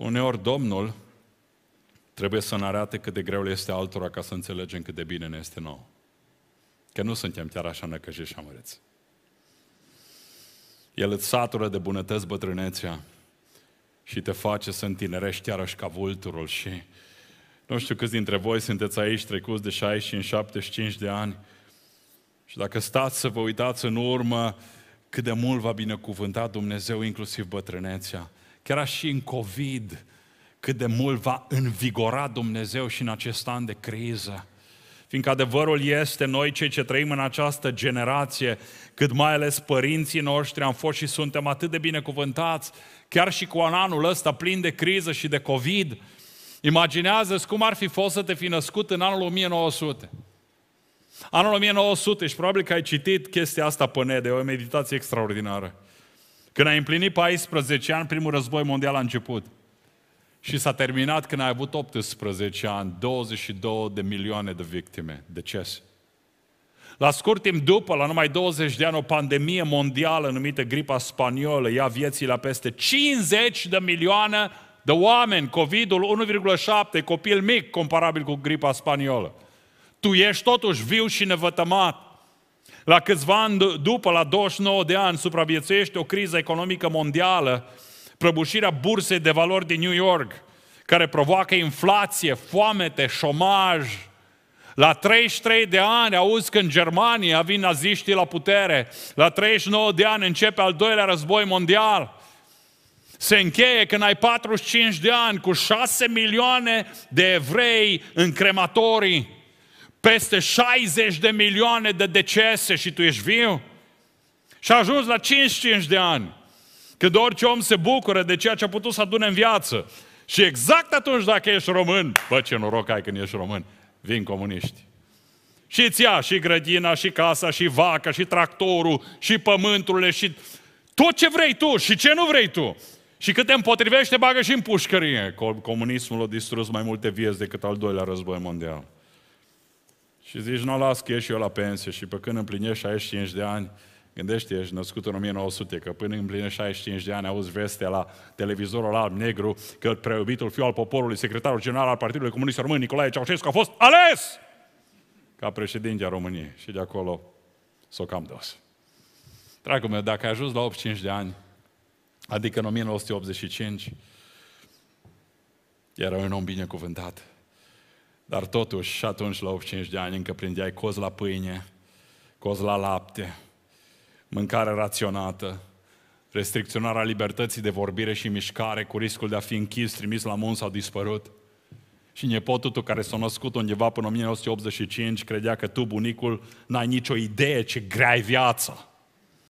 Uneori Domnul trebuie să ne arate cât de greu le este altora ca să înțelegem cât de bine ne este nouă. Că nu suntem chiar așa năcăjiți și amăreți. El îți satură de bunătăți bătrânețea și te face să întinerești iarăși ca vulturul și nu știu câți dintre voi sunteți aici trecuți de 65-75 de ani și dacă stați să vă uitați în urmă cât de mult va binecuvântat Dumnezeu inclusiv bătrânețea, chiar și în COVID, cât de mult va învigora Dumnezeu și în acest an de criză. Fiindcă adevărul este, noi cei ce trăim în această generație, cât mai ales părinții noștri, am fost și suntem atât de binecuvântați, chiar și cu anul ăsta plin de criză și de COVID. Imaginează-ți cum ar fi fost să te fi născut în anul 1900. Anul 1900 și probabil că ai citit chestia asta pe de o meditație extraordinară. Când ai împlinit 14 ani, primul război mondial a început. Și s-a terminat când ai avut 18 ani, 22 de milioane de victime, decese. La scurt timp după, la numai 20 de ani, o pandemie mondială numită gripa spaniolă ia vieții la peste 50 de milioane de oameni, COVID-ul 1,7, copil mic comparabil cu gripa spaniolă. Tu ești totuși viu și nevătămat. La câțiva ani după, la 29 de ani, supraviețuiește o criză economică mondială, prăbușirea bursei de valori din New York, care provoacă inflație, foamete, șomaj. La 33 de ani auzi că în Germania vin naziștii la putere. La 39 de ani începe al doilea război mondial. Se încheie când ai 45 de ani cu 6 milioane de evrei în crematorii peste 60 de milioane de decese și tu ești viu? Și a ajuns la 55 de ani, când orice om se bucură de ceea ce a putut să adune în viață. Și exact atunci dacă ești român, bă, ce noroc ai când ești român, vin comuniști. Și îți ia și grădina, și casa, și vaca, și tractorul, și pământurile, și tot ce vrei tu și ce nu vrei tu. Și cât te împotrivește, bagă și în pușcărie. Comunismul a distrus mai multe vieți decât al doilea război mondial. Și zici, nu o las că ieși eu la pensie și pe când împlinești 65 de ani, gândește, ești născut în 1900, că până împlinești 65 de ani auzi veste la televizorul alb-negru că preobitul fiu al poporului, secretarul general al Partidului Comunist Român, Nicolae Ceaușescu, a fost ales ca președinte a României. Și de acolo s-o cam dos. Dragul meu, dacă ai ajuns la 85 de ani, adică în 1985, era un om binecuvântat. Dar totuși, și atunci, la 85 de ani, încă prindeai coz la pâine, coz la lapte, mâncare raționată, restricționarea libertății de vorbire și mișcare cu riscul de a fi închis, trimis la munți sau dispărut. Și nepotul tău care s-a născut undeva până 1985 credea că tu, bunicul, n-ai nicio idee ce grea viața.